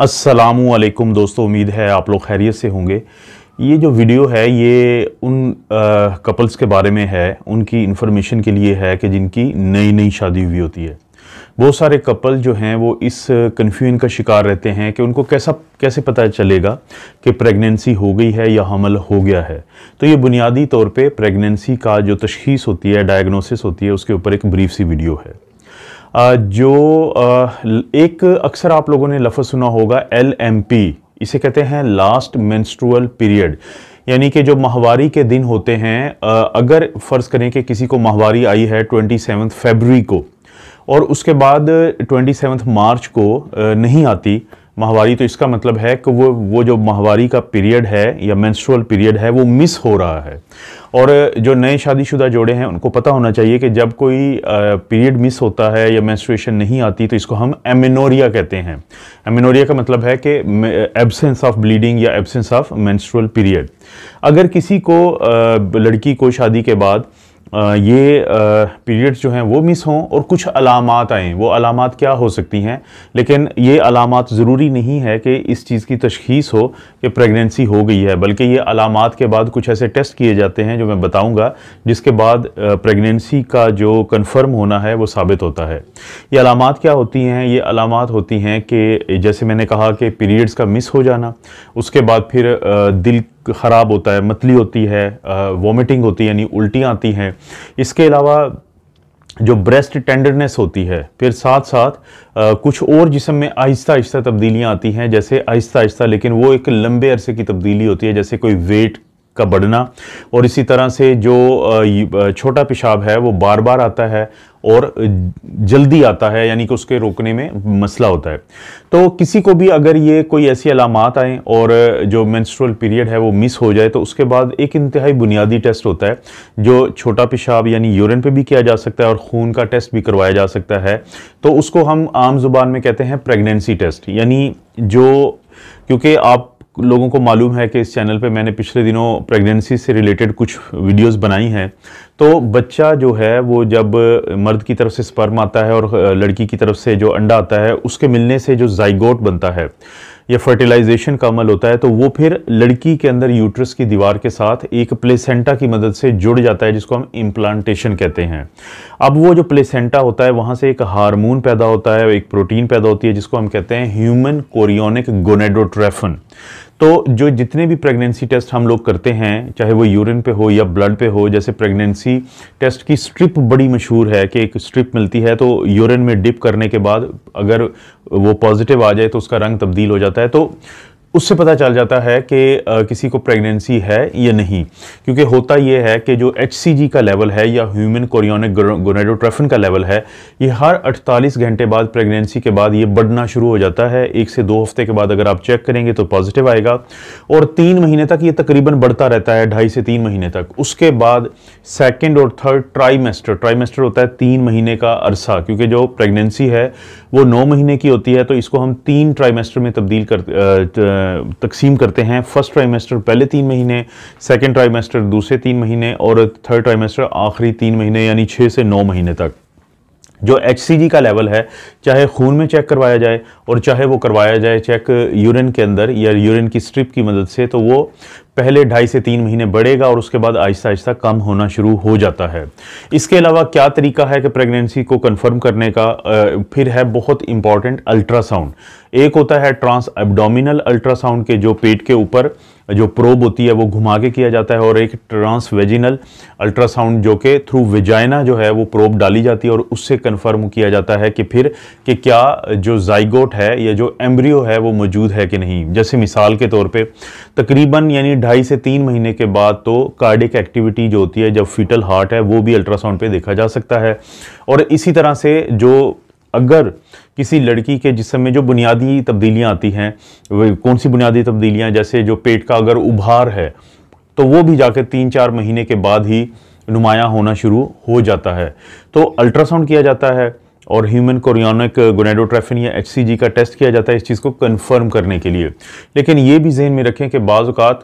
असलकुम दोस्तों उम्मीद है आप लोग खैरियत से होंगे ये जो वीडियो है ये उन आ, कपल्स के बारे में है उनकी इन्फॉर्मेशन के लिए है कि जिनकी नई नई शादी हुई होती है बहुत सारे कपल जो हैं वो इस कन्फ्यूजन का शिकार रहते हैं कि उनको कैसा कैसे पता चलेगा कि प्रेगनेंसी हो गई है या हमल हो गया है तो ये बुनियादी तौर पे प्रेगनेंसी का जो तशखीस होती है डायग्नोसिस होती है उसके ऊपर एक ब्रीफ सी वीडियो है जो एक अक्सर आप लोगों ने लफ्ज़ सुना होगा एल एम पी इसे कहते हैं लास्ट मेंस्ट्रुअल पीरियड यानी कि जो माहवारी के दिन होते हैं अगर फ़र्ज़ करें कि किसी को माहवारी आई है ट्वेंटी सेवन फेबरी को और उसके बाद ट्वेंटी सेवन मार्च को नहीं आती माहवारी तो इसका मतलब है कि वो वो जो माहवारी का पीरियड है या मेंस्ट्रुअल पीरियड है वो मिस हो रहा है और जो नए शादीशुदा जोड़े हैं उनको पता होना चाहिए कि जब कोई पीरियड मिस होता है या मेंस्ट्रुएशन नहीं आती तो इसको हम एमिनोरिया कहते हैं एमिनोरिया का मतलब है कि एबसेंस ऑफ ब्लीडिंग या एबसेंस ऑफ मेंस्ट्रुअल पीरियड अगर किसी को लड़की को शादी के बाद ये पीरियड्स जो हैं वो मिस हों और कुछ अलामत आएँ वो अलामत क्या हो सकती हैं लेकिन ये अलामत ज़रूरी नहीं है कि इस चीज़ की तशखीस हो कि प्रेगनेंसी हो गई है बल्कि ये अलामत के बाद कुछ ऐसे टेस्ट किए जाते हैं जो मैं बताऊँगा जिसके बाद प्रेगनेंसी का जो कन्फर्म होना है वो साबित होता है ये अलामत क्या होती हैं ये अलामत होती हैं कि जैसे मैंने कहा कि पीरियड्स का मिस हो जाना उसके बाद फिर दिल ख़राब होता है मतली होती है वॉमिटिंग होती है यानी उल्टियाँ आती हैं इसके अलावा जो ब्रेस्ट टेंडरनेस होती है फिर साथ साथ आ, कुछ और जिसम में आहिस्ता आहिस्ता तब्दीलियाँ आती हैं जैसे आहिस्ता आहिस्ता लेकिन वो एक लंबे अरसे की तब्दीली होती है जैसे कोई वेट का बढ़ना और इसी तरह से जो छोटा पेशाब है वो बार बार आता है और जल्दी आता है यानी कि उसके रोकने में मसला होता है तो किसी को भी अगर ये कोई ऐसी अलामत आएँ और जो मैंस्ट्रल पीरियड है वो मिस हो जाए तो उसके बाद एक इंतहाई बुनियादी टेस्ट होता है जो छोटा पेशाब यानी यूरिन पे भी किया जा सकता है और खून का टेस्ट भी करवाया जा सकता है तो उसको हम आम जुबान में कहते हैं प्रेगनेंसी टेस्ट यानी जो क्योंकि आप लोगों को मालूम है कि इस चैनल पे मैंने पिछले दिनों प्रेगनेंसी से रिलेटेड कुछ वीडियोस बनाई हैं तो बच्चा जो है वो जब मर्द की तरफ से स्पर्म आता है और लड़की की तरफ से जो अंडा आता है उसके मिलने से जो जाइगोट बनता है या फर्टिलाइजेशन का अमल होता है तो वो फिर लड़की के अंदर यूट्रस की दीवार के साथ एक प्लेसेंटा की मदद से जुड़ जाता है जिसको हम इम्प्लांटेशन कहते हैं अब वो जो प्लेसेंटा होता है वहाँ से एक हार्मोन पैदा होता है एक प्रोटीन पैदा होती है जिसको हम कहते हैं ह्यूमन कोरियोनिक गोनेडोट्रेफन तो जो जितने भी प्रेगनेंसी टेस्ट हम लोग करते हैं चाहे वो यूरिन पे हो या ब्लड पे हो जैसे प्रेगनेंसी टेस्ट की स्ट्रिप बड़ी मशहूर है कि एक स्ट्रिप मिलती है तो यूरिन में डिप करने के बाद अगर वो पॉजिटिव आ जाए तो उसका रंग तब्दील हो जाता है तो उससे पता चल जाता है कि किसी को प्रेगनेंसी है या नहीं क्योंकि होता यह है कि जो एच का लेवल है या ह्यूमन कोरियोनिक गोनेडोट्रेफिन का लेवल है ये हर 48 घंटे बाद प्रेगनेंसी के बाद ये बढ़ना शुरू हो जाता है एक से दो हफ्ते के बाद अगर आप चेक करेंगे तो पॉजिटिव आएगा और तीन महीने तक ये तकरीबन बढ़ता रहता है ढाई से तीन महीने तक उसके बाद सेकेंड और थर्ड ट्राईमेस्टर ट्राईमेस्टर होता है तीन महीने का अरसा क्योंकि जो प्रेगनेंसी है वो नौ महीने की होती है तो इसको हम तीन ट्राईमेस्टर में तब्दील कर तकसीम करते हैं फर्स्ट ट्राइमेस्टर पहले तीन महीने सेकेंड ट्राइमेस्टर दूसरे तीन महीने और थर्ड ट्राइमेस्टर आखिरी तीन महीने यानी छः से नौ महीने तक जो एच का लेवल है चाहे खून में चेक करवाया जाए और चाहे वो करवाया जाए चेक यूरिन के अंदर या यूरिन की स्ट्रिप की मदद से तो वो पहले ढाई से तीन महीने बढ़ेगा और उसके बाद आहिस्ता आहिस्ता कम होना शुरू हो जाता है इसके अलावा क्या तरीका है कि प्रेगनेंसी को कंफर्म करने का फिर है बहुत इंपॉर्टेंट अल्ट्रासाउंड एक होता है ट्रांस एबडोमिनल अल्ट्रासाउंड के जो पेट के ऊपर जो प्रोब होती है वो घुमा के किया जाता है और एक ट्रांसवेजिनल अल्ट्रासाउंड जो कि थ्रू विजाइना जो है वो प्रोब डाली जाती है और उससे कन्फर्म किया जाता है कि फिर कि क्या जो जाइगोट है या जो एम्ब्रियो है वो मौजूद है कि नहीं जैसे मिसाल के तौर पर तकरीबन यानी ढाई से तीन महीने के बाद तो कार्डिक एक्टिविटी जो होती है जब फीटल हार्ट है वो भी अल्ट्रासाउंड पर देखा जा सकता है और इसी तरह से जो अगर किसी लड़की के जिसम में जो बुनियादी तब्दीलियाँ आती हैं कौन सी बुनियादी तब्दीलियाँ जैसे जो पेट का अगर उभार है तो वो भी जाकर तीन चार महीने के बाद ही नुमाया होना शुरू हो जाता है तो अल्ट्रासाउंड किया जाता है और ह्यूमन कोरियोनिक गोनेडोट्रेफिन या एच का टेस्ट किया जाता है इस चीज़ को कन्फर्म करने के लिए लेकिन ये भी जहन में रखें कि बाज़ात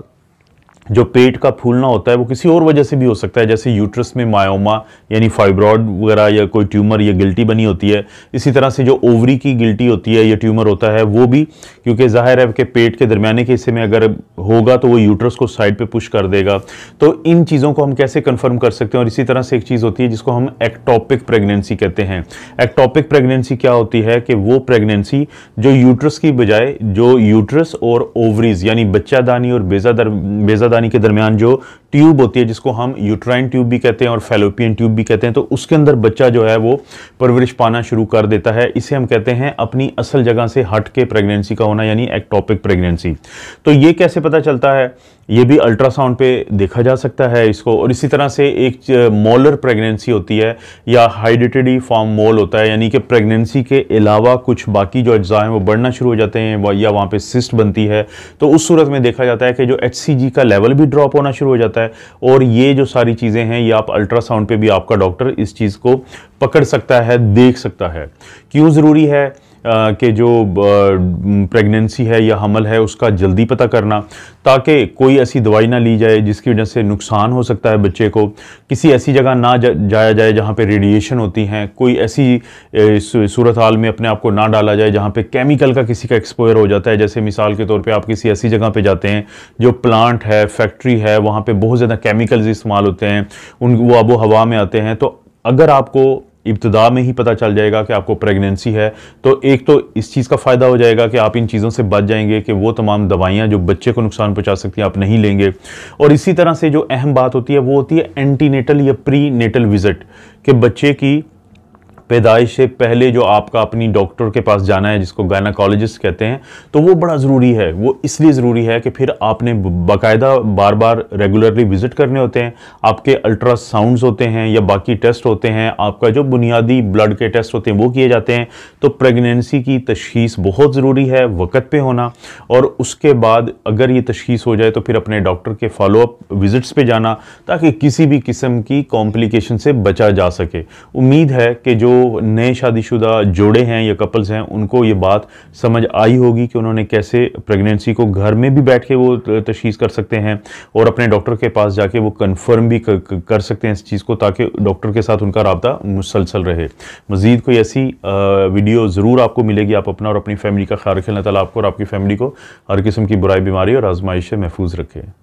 जो पेट का फूलना होता है वो किसी और वजह से भी हो सकता है जैसे यूट्रस में मायोमा यानी फाइब्रॉड वगैरह या कोई ट्यूमर या गिल्टी बनी होती है इसी तरह से जो ओवरी की गिल्टी होती है या ट्यूमर होता है वो भी क्योंकि जाहिर है कि पेट के दरमियाने के हिस्से में अगर होगा तो वो यूट्रस को साइड पर पुश कर देगा तो इन चीज़ों को हम कैसे कन्फर्म कर सकते हैं और इसी तरह से एक चीज़ होती है जिसको हम एक्टॉपिक प्रेगनेंसी कहते हैं एक्टॉपिक प्रेगनेंसी क्या होती है कि वो प्रेगनेंसी जो यूट्रस की बजाय जो यूट्रस और ओवरीज यानी बच्चादानी और बेजादार बेजादानी रानी के दरमियान जो ट्यूब होती है जिसको हम यूट्राइन ट्यूब भी कहते हैं और फेलोपियन ट्यूब भी कहते हैं तो उसके अंदर बच्चा जो है वो परवरिश पाना शुरू कर देता है इसे हम कहते हैं अपनी असल जगह से हट के प्रेगनेंसी का होना यानी एक्टॉपिक प्रेगनेंसी तो ये कैसे पता चलता है ये भी अल्ट्रासाउंड पे देखा जा सकता है इसको और इसी तरह से एक मोलर प्रेगनेंसी होती है या हाइड्रेटेडी फॉर्म मोल होता है यानी कि प्रेगनेंसी के अलावा कुछ बाकी जो अज्जा हैं वो बढ़ना शुरू हो जाते हैं या वहाँ पे सिस्ट बनती है तो उस सूरत में देखा जाता है कि जो एच का लेवल भी ड्रॉप होना शुरू हो जाता है और ये जो सारी चीज़ें हैं ये आप अल्ट्रासाउंड पर भी आपका डॉक्टर इस चीज़ को पकड़ सकता है देख सकता है क्यों ज़रूरी है के जो प्रेगनेंसी है या हमल है उसका जल्दी पता करना ताकि कोई ऐसी दवाई ना ली जाए जिसकी वजह से नुकसान हो सकता है बच्चे को किसी ऐसी जगह ना जा, जाया जाए जहाँ पे रेडिएशन होती हैं कोई ऐसी सूरत हाल में अपने आप को ना डाला जाए जहाँ पे केमिकल का किसी का एक्सपोयर हो जाता है जैसे मिसाल के तौर पे आप किसी ऐसी जगह पे जाते हैं जो प्लांट है फैक्ट्री है वहाँ पर बहुत ज़्यादा केमिकल्स इस्तेमाल होते हैं उन वो आबो हवा में आते हैं तो अगर आपको इब्तदा में ही पता चल जाएगा कि आपको प्रेगनेंसी है तो एक तो इस चीज़ का फ़ायदा हो जाएगा कि आप इन चीज़ों से बच जाएंगे कि वो तमाम दवाइयाँ जो बच्चे को नुकसान पहुँचा सकती हैं आप नहीं लेंगे और इसी तरह से जो अहम बात होती है वो होती है एंटीनेटल या प्री नेटल विज़िट कि बच्चे की पैदाइश से पहले जो आपका अपनी डॉक्टर के पास जाना है जिसको गायनाकोलॉजिस्ट कहते हैं तो वो बड़ा ज़रूरी है वो इसलिए ज़रूरी है कि फिर आपने बाकायदा बार बार रेगुलरली विज़िट करने होते हैं आपके अल्ट्रासाउंड्स होते हैं या बाकी टेस्ट होते हैं आपका जो बुनियादी ब्लड के टेस्ट होते हैं वो किए जाते हैं तो प्रेगनेंसी की तशीस बहुत ज़रूरी है वक़्त पर होना और उसके बाद अगर ये तशीस हो जाए तो फिर अपने डॉक्टर के फॉलोअप विज़िट्स पर जाना ताकि किसी भी किस्म की कॉम्प्लिकेशन से बचा जा सके उम्मीद है कि जो नए शादीशुदा जोड़े हैं या कपल्स हैं उनको ये बात समझ आई होगी कि उन्होंने कैसे प्रेगनेंसी को घर में भी बैठ के वो तशीस कर सकते हैं और अपने डॉक्टर के पास जाके वो कन्फर्म भी कर सकते हैं इस चीज़ को ताकि डॉक्टर के साथ उनका रबता मुसलसल रहे मज़ीद कोई ऐसी वीडियो ज़रूर आपको मिलेगी आप अपना और अपनी फैमिली का ख्याल रखें अल्लाह ताला आपको और आपकी फैमिली को हर किस्म की बुराई बीमारी और आजमाइश से महफूज रखें